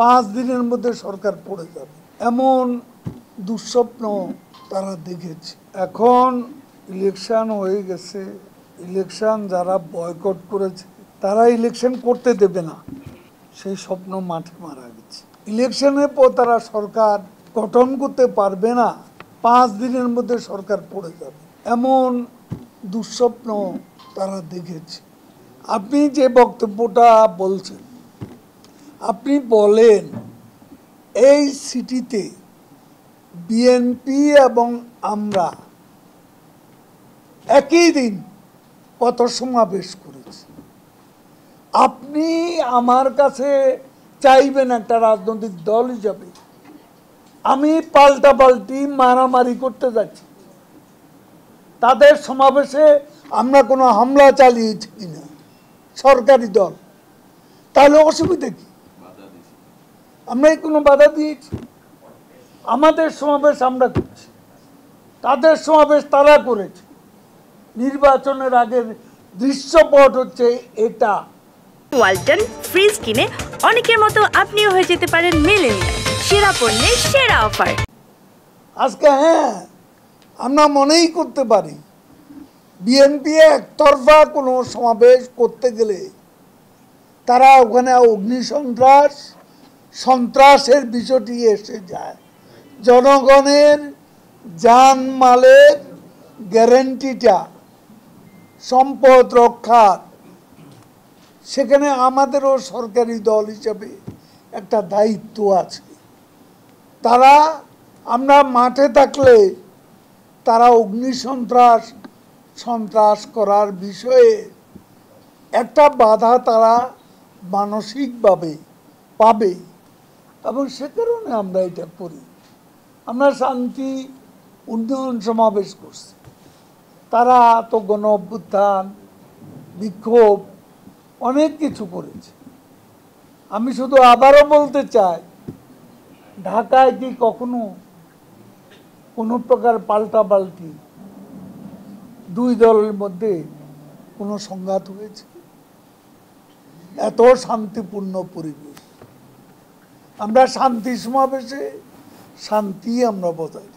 পাঁচ দিনের মধ্যে সরকার পড়ে যাবে এমন দুঃস্বপ্ন তারা দেখেছে এখন ইলেকশন হয়ে গেছে ইলেকশন যারা বয়কট করেছে তারা ইলেকশন করতে দেবে না সেই স্বপ্ন মাঠে মারা গেছে ইলেকশনের পর তারা সরকার গঠন করতে পারবে না পাঁচ দিনের মধ্যে সরকার পড়ে যাবে এমন দুঃস্বপ্ন তারা দেখেছে আপনি যে বক্তব্যটা বলছেন আপনি বলেন এই সিটিতে বিএনপি এবং আমরা একই দিন কত সমাবেশ করেছি আপনি আমার কাছে চাইবেন একটা রাজনৈতিক দল হিসাবে আমি পাল্টা পাল্টি মারামারি করতে যাচ্ছি তাদের সমাবেশে আমরা কোনো হামলা চালিয়েছি না সরকারি দল তাহলে অসুবিধা কী আমরা কোনো বাধা দিয়েছি আমাদের সমাবেশ আমরা করছি তাদের সমাবেশ তারা করেছে নির্বাচনের আগের দৃশ্যপট হচ্ছে এটা ওয়ালটন ফ্রিজ কিনে অনেকের মতো আপনিও হয়ে যেতে পারেন মেলেনিয়া সেরা পণ্যে সেরা অফার আজকে হ্যাঁ আমরা মনেই করতে পারি বিএনপি একতরফা কোনো সমাবেশ করতে গেলে তারা ওখানে অগ্নিসন্ত্রাস সন্ত্রাসের বিষয়টি এসে যায় জনগণের জানমালের গ্যারেন্টিটা সম্পদ রক্ষার সেখানে আমাদেরও সরকারি দল হিসাবে একটা দায়িত্ব আছে তারা আমরা মাঠে থাকলে তারা অগ্নি সন্ত্রাস সন্ত্রাস করার বিষয়ে একটা বাধা তারা মানসিকভাবে পাবে এবং সে কারণে আমরা এটা করি আমরা শান্তি উন্নয়ন সমাবেশ করছি তারা তো গণ অভ্যুত্থান বিক্ষোভ অনেক কিছু করেছে আমি শুধু আবারও বলতে চাই ঢাকায় কি কখনো কোনো প্রকার পাল্টাপাল্টি দুই দলের মধ্যে কোনো সংঘাত হয়েছে এত শান্তিপূর্ণ পরিবেশ আমরা শান্তি সমাবেশে শান্তি আমরা বোঝাই